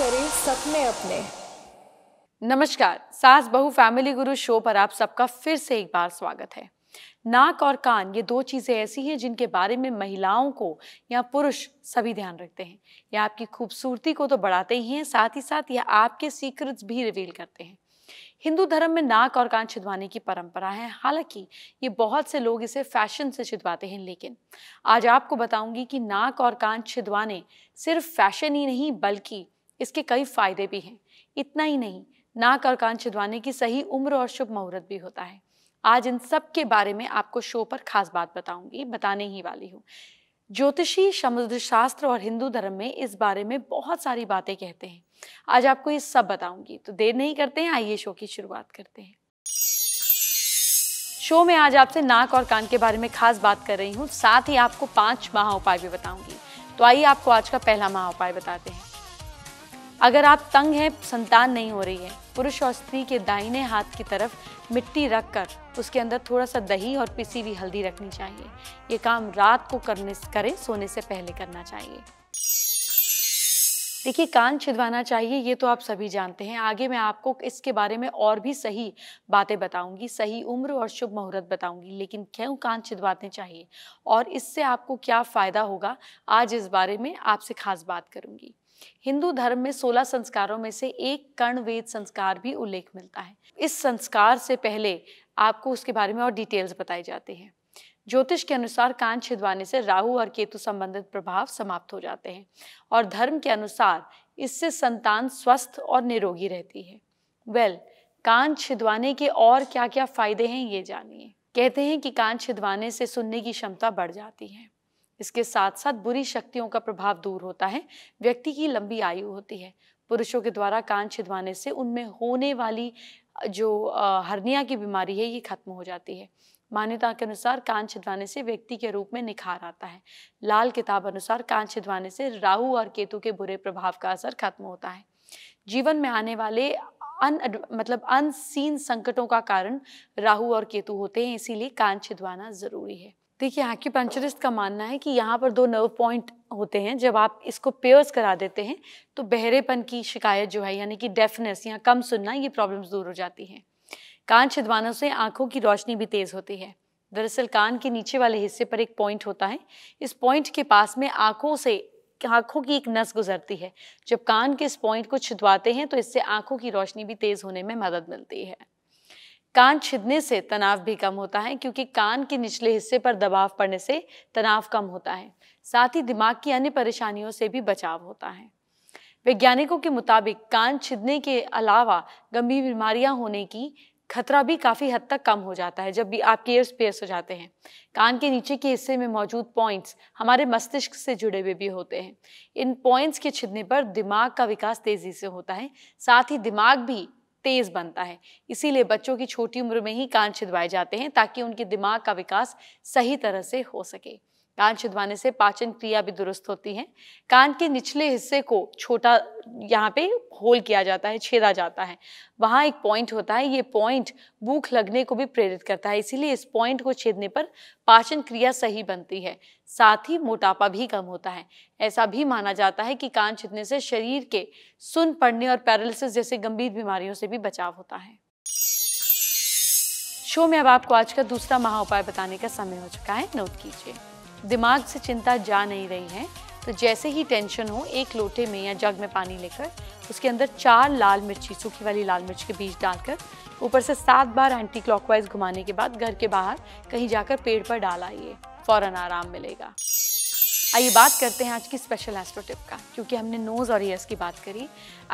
करें सपने अपने नमस्कार सास बहु फैमिली गुरु शो पर आप सबका फिर से एक बार स्वागत है नाक और कान ये दो चीज़ें ऐसी हैं जिनके बारे में महिलाओं को या पुरुष सभी ध्यान रखते हैं ये आपकी खूबसूरती को तो बढ़ाते ही हैं साथ ही साथ यह आपके सीक्रेट्स भी रिवील करते हैं हिंदू धर्म में नाक और कान छिदवाने की परंपरा है हालांकि ये बहुत से लोग इसे फैशन से छिदवाते हैं लेकिन आज आपको बताऊंगी कि नाक और कान छिदवाने सिर्फ फैशन ही नहीं बल्कि इसके कई फायदे भी हैं इतना ही नहीं नाक और कान छिदवाने की सही उम्र और शुभ मुहूर्त भी होता है आज इन सब के बारे में आपको शो पर खास बात बताऊंगी बताने ही वाली हूँ ज्योतिषी समुद्र शास्त्र और हिंदू धर्म में इस बारे में बहुत सारी बातें कहते हैं आज आपको ये सब बताऊंगी तो देर नहीं करते हैं आइए शो की शुरुआत करते हैं शो में आज आपसे नाक और कान के बारे में खास बात कर रही हूँ साथ ही आपको पांच महा उपाय भी बताऊंगी तो आइए आपको आज का पहला महा उपाय बताते हैं अगर आप तंग हैं संतान नहीं हो रही है पुरुष और स्त्री के दाहिने हाथ की तरफ मिट्टी रख कर उसके अंदर थोड़ा सा दही और पिसी हुई हल्दी रखनी चाहिए ये काम रात को करने करें सोने से पहले करना चाहिए देखिए कान छिदवाना चाहिए ये तो आप सभी जानते हैं आगे मैं आपको इसके बारे में और भी सही बातें बताऊंगी सही उम्र और शुभ मुहूर्त बताऊंगी लेकिन क्यों कान छिदवाते चाहिए और इससे आपको क्या फ़ायदा होगा आज इस बारे में आपसे खास बात करूंगी हिंदू धर्म में सोलह संस्कारों में से एक कर्ण वेद संस्कार भी उल्लेख मिलता है इस संस्कार से पहले आपको उसके बारे में और डिटेल्स बताए जाते हैं ज्योतिष के अनुसार कान छिदवाने से राहु और केतु संबंधित प्रभाव समाप्त हो जाते हैं और धर्म के अनुसार इससे संतान स्वस्थ और निरोगी रहती है वेल well, कान छिदवाने के और क्या क्या फायदे हैं ये जानिए कहते हैं कि कान छिदवाने से सुनने की क्षमता बढ़ जाती है इसके साथ साथ बुरी शक्तियों का प्रभाव दूर होता है व्यक्ति की लंबी आयु होती है पुरुषों के द्वारा कान छिदवाने से उनमें होने वाली जो हर्निया की बीमारी है ये खत्म हो जाती है मान्यता के अनुसार कान छिदवाने से व्यक्ति के रूप में निखार आता है लाल किताब अनुसार कान छिदवाने से राहु और केतु के बुरे प्रभाव का असर खत्म होता है जीवन में आने वाले अन मतलब अनसीन संकटों का कारण राहु और केतु होते हैं इसीलिए कान छिदवाना जरूरी है देखिए पंचरिस्ट का मानना है कि यहाँ पर दो नर्व पॉइंट होते हैं जब आप इसको पेयर्स करा देते हैं तो बहरेपन की शिकायत जो है यानी कि डेफनेस या कम सुनना ये प्रॉब्लम्स दूर हो जाती हैं कान छिदवाने से आंखों की रोशनी भी तेज़ होती है दरअसल कान के नीचे वाले हिस्से पर एक पॉइंट होता है इस पॉइंट के पास में आंखों से आंखों की एक नस गुजरती है जब कान के इस पॉइंट को छिदवाते हैं तो इससे आंखों की रोशनी भी तेज़ होने में मदद मिलती है कान छिदने से तनाव भी कम होता है क्योंकि कान के निचले हिस्से पर दबाव पड़ने से तनाव कम होता है साथ ही दिमाग की अन्य परेशानियों से भी बचाव होता है वैज्ञानिकों के मुताबिक कान छिदने के अलावा गंभीर बीमारियां होने की खतरा भी काफ़ी हद तक कम हो जाता है जब भी आपके ईयर्स पेयर्स हो जाते हैं कान के नीचे के हिस्से में मौजूद पॉइंट्स हमारे मस्तिष्क से जुड़े हुए भी होते हैं इन पॉइंट्स के छिदने पर दिमाग का विकास तेज़ी से होता है साथ ही दिमाग भी तेज़ बनता है इसीलिए बच्चों की छोटी उम्र में ही कान छिदवाए जाते हैं ताकि उनके दिमाग का विकास सही तरह से हो सके कान छिदवाने से पाचन क्रिया भी दुरुस्त होती है कान के निचले हिस्से को छोटा यहाँ पे होल किया जाता है छेदा जाता है वहाँ एक पॉइंट होता है ये पॉइंट भूख लगने को भी प्रेरित करता है इसीलिए इस पॉइंट को छेदने पर पाचन क्रिया सही बनती है साथ ही मोटापा भी कम होता है ऐसा भी माना जाता है कि कान छिदने से शरीर के सुन पड़ने और पैरालिसिस जैसे गंभीर बीमारियों से भी बचाव होता है शो में अब आपको आज का दूसरा महा उपाय बताने का समय हो चुका है नोट कीजिए दिमाग से चिंता जा नहीं रही है तो जैसे ही टेंशन हो एक लोटे में या जग में पानी लेकर उसके अंदर चार लाल मिर्ची सूखी वाली लाल मिर्च के बीज डालकर ऊपर से सात बार एंटी क्लॉकवाइज घुमाने के बाद घर के बाहर कहीं जाकर पेड़ पर डाल आइए फ़ौरन आराम मिलेगा आइए बात करते हैं आज की स्पेशल एस्ट्रो टिप का क्योंकि हमने नोज़ और ईयर्स की बात करी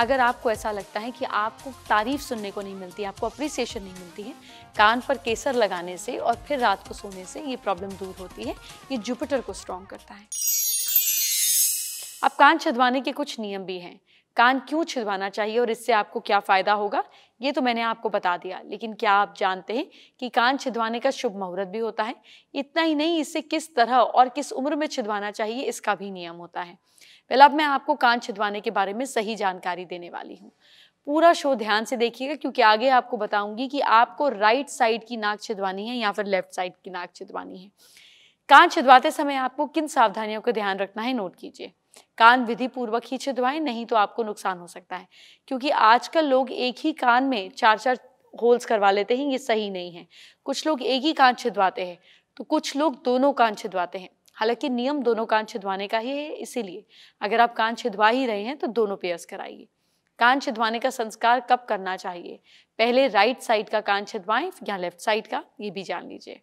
अगर आपको ऐसा लगता है कि आपको तारीफ सुनने को नहीं मिलती आपको अप्रिसिएशन नहीं मिलती है कान पर केसर लगाने से और फिर रात को सोने से ये प्रॉब्लम दूर होती है ये जुपिटर को स्ट्रॉन्ग करता है अब कान छदवाने के कुछ नियम भी हैं कान क्यों छिदवाना चाहिए और इससे आपको क्या फ़ायदा होगा ये तो मैंने आपको बता दिया लेकिन क्या आप जानते हैं कि कान छिदवाने का शुभ मुहूर्त भी होता है इतना ही नहीं इसे किस तरह और किस उम्र में छिदवाना चाहिए इसका भी नियम होता है पहले अब मैं आपको कान छिदवाने के बारे में सही जानकारी देने वाली हूँ पूरा शो ध्यान से देखिएगा क्योंकि आगे आपको बताऊंगी कि आपको राइट साइड की नाक छिदवानी है या फिर लेफ्ट साइड की नाक छिदवानी है कान छिदवाते समय आपको किन सावधानियों का ध्यान रखना है नोट कीजिए कान विधि पूर्वक ही छिदवाएं नहीं तो आपको नुकसान हो सकता है क्योंकि आजकल लोग एक ही कान में चार चार होल्स करवा लेते हैं ये सही नहीं है कुछ लोग एक ही कान छिदवाते हैं तो कुछ लोग दोनों कान छिदवाते हैं हालांकि नियम दोनों कान छिदवाने का ही है इसीलिए अगर आप कान छिदवा ही रहे हैं तो दोनों पेयर्स कराइए कान छिदवाने का संस्कार कब करना चाहिए पहले राइट साइड का कान छिदवाएं या लेफ्ट साइड का ये भी जान लीजिए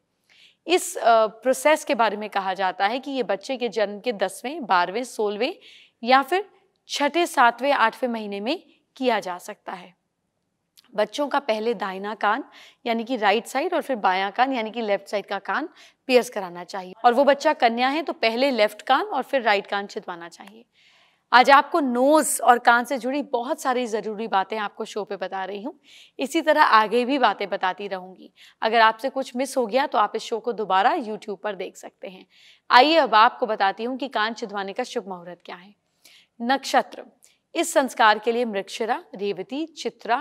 इस प्रोसेस के बारे में कहा जाता है कि ये बच्चे के जन्म के दसवें बारहवें सोलहवें या फिर छठे सातवें आठवें महीने में किया जा सकता है बच्चों का पहले दाहिना कान यानी कि राइट साइड और फिर बायां कान यानी कि लेफ्ट साइड का कान पियर्स कराना चाहिए और वो बच्चा कन्या है तो पहले लेफ्ट कान और फिर राइट कान छिदवाना चाहिए आज आपको नोज़ और कान से जुड़ी बहुत सारी ज़रूरी बातें आपको शो पे बता रही हूँ इसी तरह आगे भी बातें बताती रहूँगी अगर आपसे कुछ मिस हो गया तो आप इस शो को दोबारा यूट्यूब पर देख सकते हैं आइए अब आपको बताती हूँ कि कान छिदवाने का शुभ मुहूर्त क्या है नक्षत्र इस संस्कार के लिए मृक्षरा रेवती चित्रा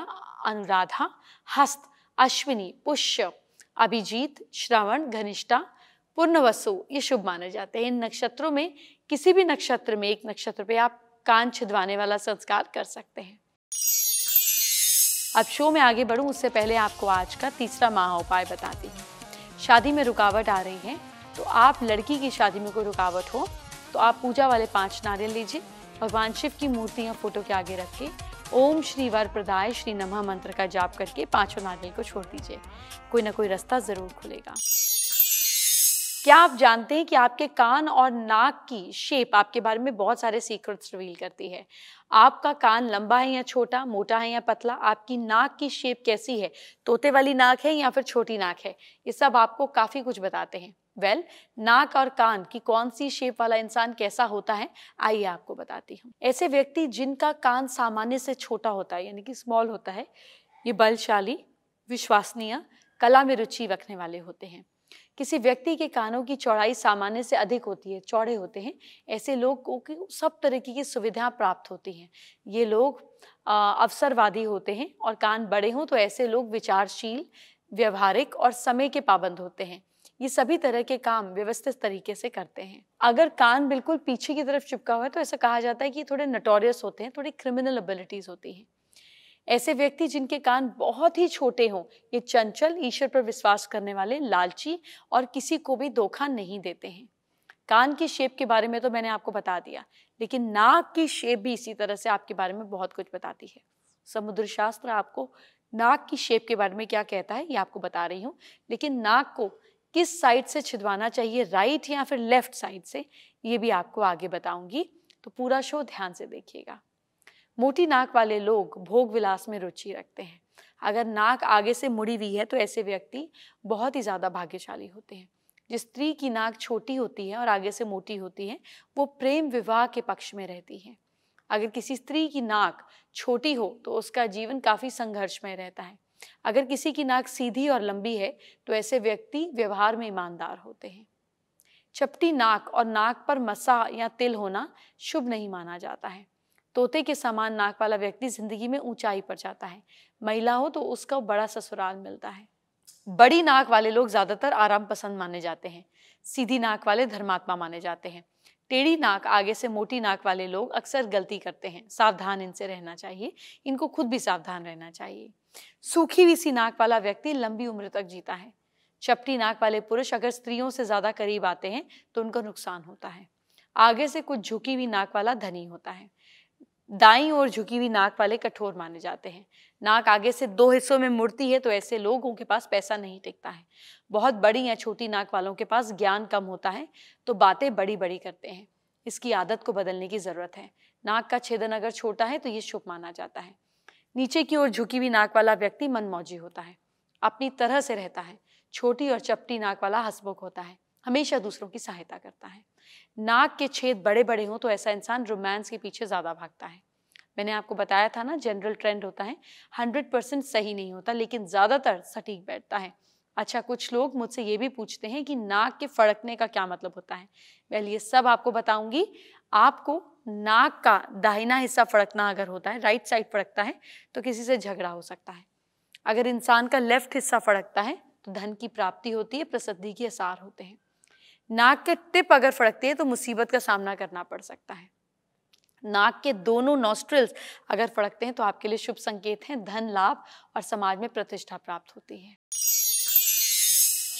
अनुराधा हस्त अश्विनी पुष्य अभिजीत श्रवण घनिष्ठा पूर्णवसु ये शुभ माने जाते हैं इन नक्षत्रों में किसी भी नक्षत्र में एक नक्षत्र पे आप कान छिदवाने वाला संस्कार कर सकते हैं अब शो में आगे बढ़ूं उससे पहले आपको आज का तीसरा महा उपाय बताती हूँ शादी में रुकावट आ रही है तो आप लड़की की शादी में कोई रुकावट हो तो आप पूजा वाले पांच नारियल लीजिए भगवान शिव की मूर्ति या फोटो के आगे रख के ओम श्री वर प्रदाय श्री नमः मंत्र का जाप करके पांचों नारियल को छोड़ दीजिए कोई ना कोई रास्ता ज़रूर खुलेगा क्या आप जानते हैं कि आपके कान और नाक की शेप आपके बारे में बहुत सारे सीक्रेट्स रिवील करती है आपका कान लंबा है या छोटा मोटा है या पतला आपकी नाक की शेप कैसी है तोते वाली नाक है या फिर छोटी नाक है ये सब आपको काफ़ी कुछ बताते हैं वेल well, नाक और कान की कौन सी शेप वाला इंसान कैसा होता है आइए आपको बताती हूँ ऐसे व्यक्ति जिनका कान सामान्य से छोटा होता है यानी कि स्मॉल होता है ये बलशाली विश्वसनीय कला में रुचि रखने वाले होते हैं किसी व्यक्ति के कानों की चौड़ाई सामान्य से अधिक होती है चौड़े होते हैं ऐसे लोगों को सब तरीके की सुविधाएं प्राप्त होती हैं ये लोग अवसरवादी होते हैं और कान बड़े हों तो ऐसे लोग विचारशील व्यवहारिक और समय के पाबंद होते हैं ये सभी तरह के काम व्यवस्थित तरीके से करते हैं अगर कान बिल्कुल पीछे की तरफ चिपका हुआ है तो ऐसा कहा जाता है कि थोड़े नटोरियस होते हैं थोड़ी क्रिमिनल एबिलिटीज होती हैं ऐसे व्यक्ति जिनके कान बहुत ही छोटे हों ये चंचल ईश्वर पर विश्वास करने वाले लालची और किसी को भी धोखा नहीं देते हैं कान की शेप के बारे में तो मैंने आपको बता दिया लेकिन नाक की शेप भी इसी तरह से आपके बारे में बहुत कुछ बताती है समुद्र शास्त्र आपको नाक की शेप के बारे में क्या कहता है ये आपको बता रही हूँ लेकिन नाक को किस साइड से छिदवाना चाहिए राइट या फिर लेफ्ट साइड से ये भी आपको आगे बताऊंगी तो पूरा शो ध्यान से देखिएगा मोटी नाक वाले लोग भोग विलास में रुचि रखते हैं अगर नाक आगे से मुड़ी हुई है तो ऐसे व्यक्ति बहुत ही ज़्यादा भाग्यशाली होते हैं जिस स्त्री की नाक छोटी होती है और आगे से मोटी होती है वो प्रेम विवाह के पक्ष में रहती है अगर किसी स्त्री की नाक छोटी हो तो उसका जीवन काफ़ी संघर्षमय रहता है अगर किसी की नाक सीधी और लंबी है तो ऐसे व्यक्ति व्यवहार में ईमानदार होते हैं चपटी नाक और नाक पर मसा या तिल होना शुभ नहीं माना जाता है तोते के समान नाक वाला व्यक्ति जिंदगी में ऊंचाई पर जाता है महिला हो तो उसका बड़ा ससुराल मिलता है बड़ी नाक वाले लोग ज्यादातर आराम पसंद माने जाते हैं सीधी नाक वाले धर्मात्मा माने जाते हैं टेढ़ी नाक आगे से मोटी नाक वाले लोग अक्सर गलती करते हैं सावधान इनसे रहना चाहिए इनको खुद भी सावधान रहना चाहिए सूखी हुई सी नाक वाला व्यक्ति लंबी उम्र तक जीता है चपटी नाक वाले पुरुष अगर स्त्रियों से ज्यादा करीब आते हैं तो उनका नुकसान होता है आगे से कुछ झुकी हुई नाक वाला धनी होता है दाई और झुकी हुई नाक वाले कठोर माने जाते हैं नाक आगे से दो हिस्सों में मुड़ती है तो ऐसे लोगों के पास पैसा नहीं टिकता है बहुत बड़ी या छोटी नाक वालों के पास ज्ञान कम होता है तो बातें बड़ी बड़ी करते हैं इसकी आदत को बदलने की ज़रूरत है नाक का छेदन अगर छोटा है तो ये शुभ माना जाता है नीचे की ओर झुकी हुई नाक वाला व्यक्ति मनमौजी होता है अपनी तरह से रहता है छोटी और चपटी नाक वाला हसमुख होता है हमेशा दूसरों की सहायता करता है नाक के छेद बड़े बड़े हों तो ऐसा इंसान रोमांस के पीछे ज़्यादा भागता है मैंने आपको बताया था ना जनरल ट्रेंड होता है हंड्रेड परसेंट सही नहीं होता लेकिन ज़्यादातर सटीक बैठता है अच्छा कुछ लोग मुझसे ये भी पूछते हैं कि नाक के फड़कने का क्या मतलब होता है वेल ये सब आपको बताऊंगी आपको नाक का दाहिना हिस्सा फड़कना अगर होता है राइट साइड फड़कता है तो किसी से झगड़ा हो सकता है अगर इंसान का लेफ्ट हिस्सा फड़कता है तो धन की प्राप्ति होती है प्रसिद्धि के आसार होते हैं नाक के टिप अगर फड़कती है तो मुसीबत का सामना करना पड़ सकता है नाक के दोनों नॉस्ट्रल्स अगर फड़कते हैं तो आपके लिए शुभ संकेत हैं धन लाभ और समाज में प्रतिष्ठा प्राप्त होती है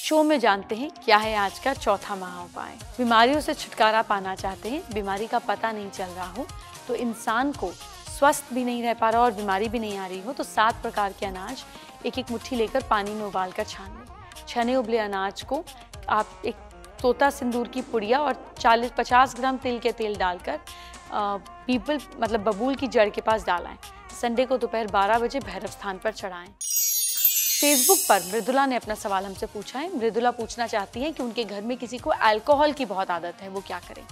शो में जानते हैं क्या है आज का चौथा महा उपाय बीमारियों से छुटकारा पाना चाहते हैं बीमारी का पता नहीं चल रहा हो तो इंसान को स्वस्थ भी नहीं रह पा रहा और बीमारी भी नहीं आ रही हो तो सात प्रकार के अनाज एक एक मुट्ठी लेकर पानी में उबाल कर छान लें छने उबले अनाज को आप एक तोता सिंदूर की पुड़िया और 40-50 ग्राम तिल के तेल डालकर पीपल मतलब बबूल की जड़ के पास डालाएं संडे को दोपहर 12 बजे भैरव स्थान पर चढ़ाएं फेसबुक पर मृदुला ने अपना सवाल हमसे पूछा है मृदुला पूछना चाहती है कि उनके घर में किसी को अल्कोहल की बहुत आदत है वो क्या करें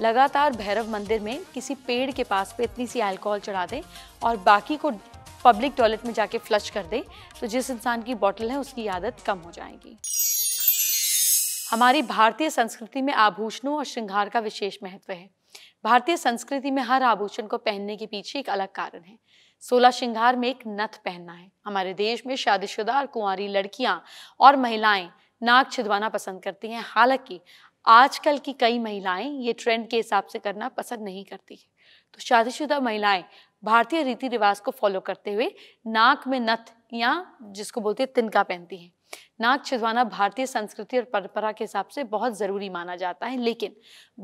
लगातार भैरव मंदिर में किसी पेड़ के पास पे इतनी सी अल्कोहल चढ़ा दें और बाकी को पब्लिक टॉयलेट में जाके फ्लश कर दें तो जिस इंसान की बॉटल है उसकी आदत कम हो जाएगी हमारी भारतीय संस्कृति में आभूषणों और श्रृंगार का विशेष महत्व है भारतीय संस्कृति में हर आभूषण को पहनने के पीछे एक अलग कारण है सोलह श्रृंगार में एक नथ पहनना है हमारे देश में शादीशुदा और कुंवारी लड़कियां और महिलाएं नाक छिदवाना पसंद करती हैं हालांकि आजकल की कई महिलाएं ये ट्रेंड के हिसाब से करना पसंद नहीं करती है तो शादीशुदा महिलाएं भारतीय रीति रिवाज को फॉलो करते हुए नाक में नथ या जिसको बोलते हैं तिनका पहनती हैं नाक छिदवाना भारतीय संस्कृति और परंपरा के हिसाब से बहुत ज़रूरी माना जाता है लेकिन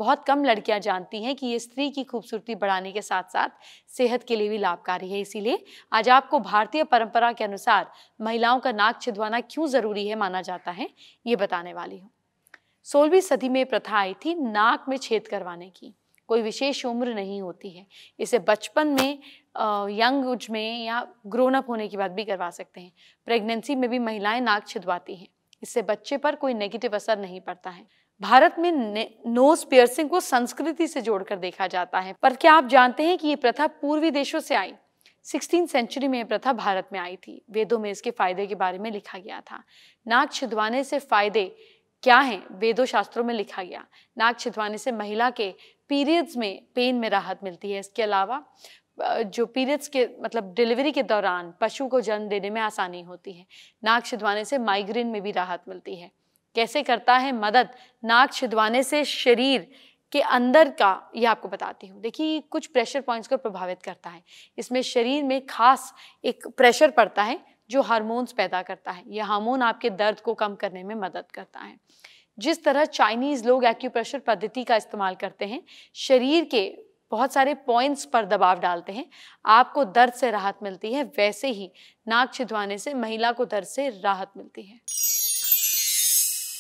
बहुत कम लड़कियां जानती हैं कि ये स्त्री की खूबसूरती बढ़ाने के साथ साथ सेहत के लिए भी लाभकारी है इसीलिए आज आपको भारतीय परंपरा के अनुसार महिलाओं का नाक छिदवाना क्यों ज़रूरी है माना जाता है ये बताने वाली हूँ सोलहवीं सदी में प्रथा आई थी नाक में छेद करवाने की कोई विशेष उम्र नहीं होती है इसे बचपन में यंग एज में या ग्रोन अप होने के बाद भी करवा सकते हैं प्रेगनेंसी में भी महिलाएं नाक छिदवाती हैं इससे बच्चे पर कोई नेगेटिव असर नहीं पड़ता है भारत में नोज पियर्सिंग को संस्कृति से जोड़कर देखा जाता है पर क्या आप जानते हैं कि ये प्रथा पूर्वी देशों से आई सिक्सटीन सेंचुरी में यह प्रथा भारत में आई थी वेदों में इसके फायदे के बारे में लिखा गया था नाक छिदवाने से फायदे क्या हैं वेदों शास्त्रों में लिखा गया नाक छिदवाने से महिला के पीरियड्स में पेन में राहत मिलती है इसके अलावा जो पीरियड्स के मतलब डिलीवरी के दौरान पशु को जन्म देने में आसानी होती है नाक छिदवाने से माइग्रेन में भी राहत मिलती है कैसे करता है मदद नाक छिदवाने से शरीर के अंदर का ये आपको बताती हूँ देखिए कुछ प्रेशर पॉइंट्स को प्रभावित करता है इसमें शरीर में खास एक प्रेशर पड़ता है जो हार्मोन्स पैदा करता है यह हार्मोन आपके दर्द को कम करने में मदद करता है जिस तरह चाइनीज़ लोग एक्यूप्रेशर पद्धति का इस्तेमाल करते हैं शरीर के बहुत सारे पॉइंट्स पर दबाव डालते हैं आपको दर्द से राहत मिलती है वैसे ही नाक छिदवाने से महिला को दर्द से राहत मिलती है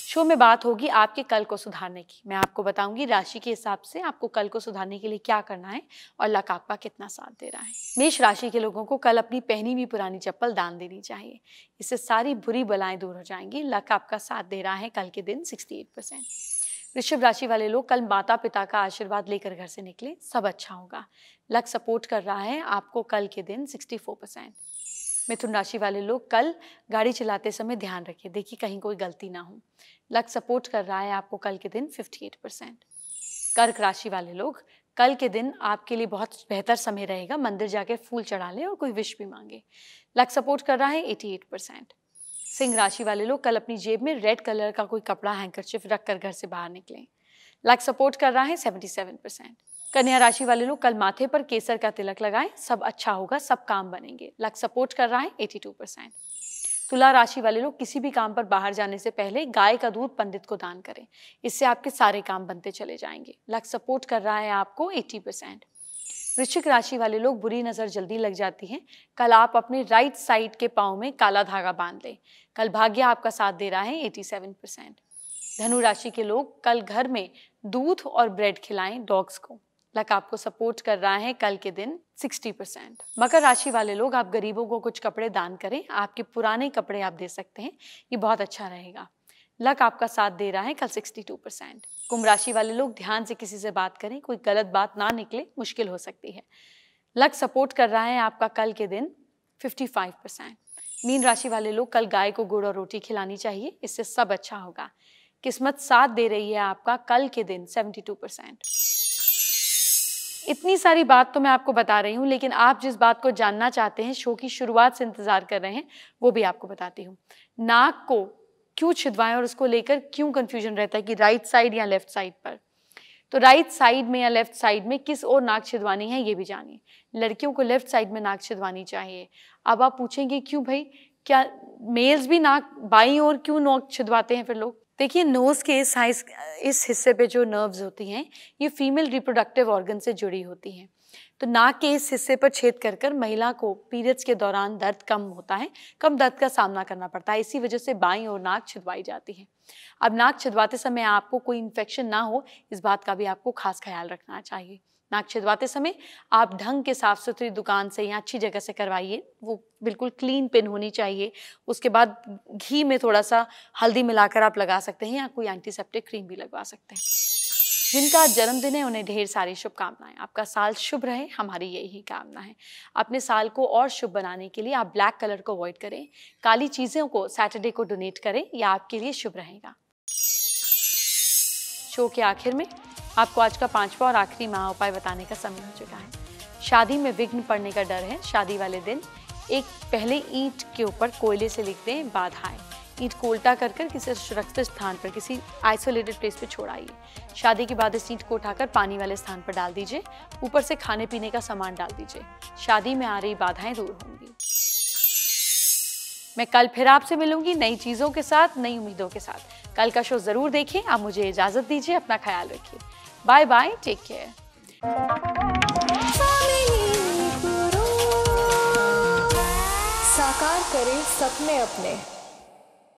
शो में बात होगी आपके कल को सुधारने की मैं आपको बताऊंगी राशि के हिसाब से आपको कल को सुधारने के लिए क्या करना है और लक आपका कितना साथ दे रहा है मेष राशि के लोगों को कल अपनी पहनी हुई पुरानी चप्पल दान देनी चाहिए इससे सारी बुरी बलाएं दूर हो जाएंगी लक आपका साथ दे रहा है कल के दिन सिक्सटी वृषभ राशि वाले लोग कल माता पिता का आशीर्वाद लेकर घर से निकले सब अच्छा होगा लक सपोर्ट कर रहा है आपको कल के दिन सिक्सटी परसेंट मिथुन राशि वाले लोग कल गाड़ी चलाते समय ध्यान रखिए देखिए कहीं कोई गलती ना हो लक सपोर्ट कर रहा है आपको कल के दिन 58 परसेंट कर्क राशि वाले लोग कल के दिन आपके लिए बहुत बेहतर समय रहेगा मंदिर जाके फूल चढ़ा लें और कोई विश भी मांगे लक सपोर्ट कर रहा है एटी परसेंट सिंह राशि वाले लोग कल अपनी जेब में रेड कलर का कोई कपड़ा हैंकरचिफ रख कर घर से बाहर निकलें लक सपोर्ट कर रहा है सेवेंटी परसेंट कन्या राशि वाले लोग कल माथे पर केसर का तिलक लगाएं सब अच्छा होगा सब काम बनेंगे लक सपोर्ट कर रहा है एटी टू परसेंट तुला राशि वाले लोग किसी भी काम पर बाहर जाने से पहले गाय का दूध पंडित को दान करें इससे आपके सारे काम बनते चले जाएंगे लक सपोर्ट कर रहा है आपको 80 परसेंट वृश्चिक राशि वाले लोग बुरी नज़र जल्दी लग जाती है कल आप अपने राइट साइड के पाँव में काला धागा बांध लें कल भाग्य आपका साथ दे रहा है 87 परसेंट धनु राशि के लोग कल घर में दूध और ब्रेड खिलाएं डॉग्स को लक आपको सपोर्ट कर रहा है कल के दिन 60 परसेंट मकर राशि वाले लोग आप गरीबों को कुछ कपड़े दान करें आपके पुराने कपड़े आप दे सकते हैं ये बहुत अच्छा रहेगा लक आपका साथ दे रहा है कल 62 परसेंट कुंभ राशि वाले लोग ध्यान से किसी से बात करें कोई गलत बात ना निकले मुश्किल हो सकती है लक सपोर्ट कर रहा है आपका कल के दिन 55 परसेंट मीन राशि वाले लोग कल गाय को गुड़ और रोटी खिलानी चाहिए इससे सब अच्छा होगा किस्मत साथ दे रही है आपका कल के दिन 72 परसेंट इतनी सारी बात तो मैं आपको बता रही हूँ लेकिन आप जिस बात को जानना चाहते हैं शो की शुरुआत से इंतज़ार कर रहे हैं वो भी आपको बताती हूँ नाक को क्यों छिदवाएं और उसको लेकर क्यों कंफ्यूजन रहता है कि राइट साइड या लेफ्ट साइड पर तो राइट साइड में या लेफ्ट साइड में किस और नाक छिदवानी है ये भी जानिए लड़कियों को लेफ्ट साइड में नाक छिदवानी चाहिए अब आप पूछेंगे क्यों भाई क्या मेल्स भी नाक बाई और क्यों नाक छिदवाते हैं फिर लोग देखिए नोज़ के इस इस हिस्से पे जो नर्व्स होती हैं ये फीमेल रिप्रोडक्टिव ऑर्गन से जुड़ी होती हैं तो नाक के इस हिस्से पर छेद कर कर महिला को पीरियड्स के दौरान दर्द कम होता है कम दर्द का सामना करना पड़ता है इसी वजह से बाई और नाक छिदवाई जाती है अब नाक छिदवाते समय आपको कोई इन्फेक्शन ना हो इस बात का भी आपको खास ख्याल रखना चाहिए नाक छिदवाते समय आप ढंग के साफ़ सुथरी दुकान से या अच्छी जगह से करवाइए वो बिल्कुल क्लीन पिन होनी चाहिए उसके बाद घी में थोड़ा सा हल्दी मिलाकर आप लगा सकते हैं या कोई एंटीसेप्टिक क्रीम भी लगवा सकते हैं जिनका जन्मदिन है उन्हें ढेर सारी शुभकामनाएं आपका साल शुभ रहे हमारी यही कामना है अपने साल को और शुभ बनाने के लिए आप ब्लैक कलर को अवॉइड करें काली चीज़ों को सैटरडे को डोनेट करें यह आपके लिए शुभ रहेगा शो के आखिर में आपको आज का पांचवा और आखिरी महा उपाय बताने का समय हो चुका है शादी में विघ्न पड़ने का डर है शादी वाले दिन एक पहले ईंट के ऊपर कोयले से लिख दें बाधाएं ईंट को उल्टा कर कर किसी सुरक्षित स्थान पर किसी आइसोलेटेड प्लेस पर छोड़ आइए शादी के बाद इस ईंट को उठाकर पानी वाले स्थान पर डाल दीजिए ऊपर से खाने पीने का सामान डाल दीजिए शादी में आ रही बाधाएं दूर होंगी मैं कल फिर आपसे मिलूंगी नई चीज़ों के साथ नई उम्मीदों के साथ कल का शो ज़रूर देखें आप मुझे इजाज़त दीजिए अपना ख्याल रखिए बाय बाय टेक केयर साकार करें सपने अपने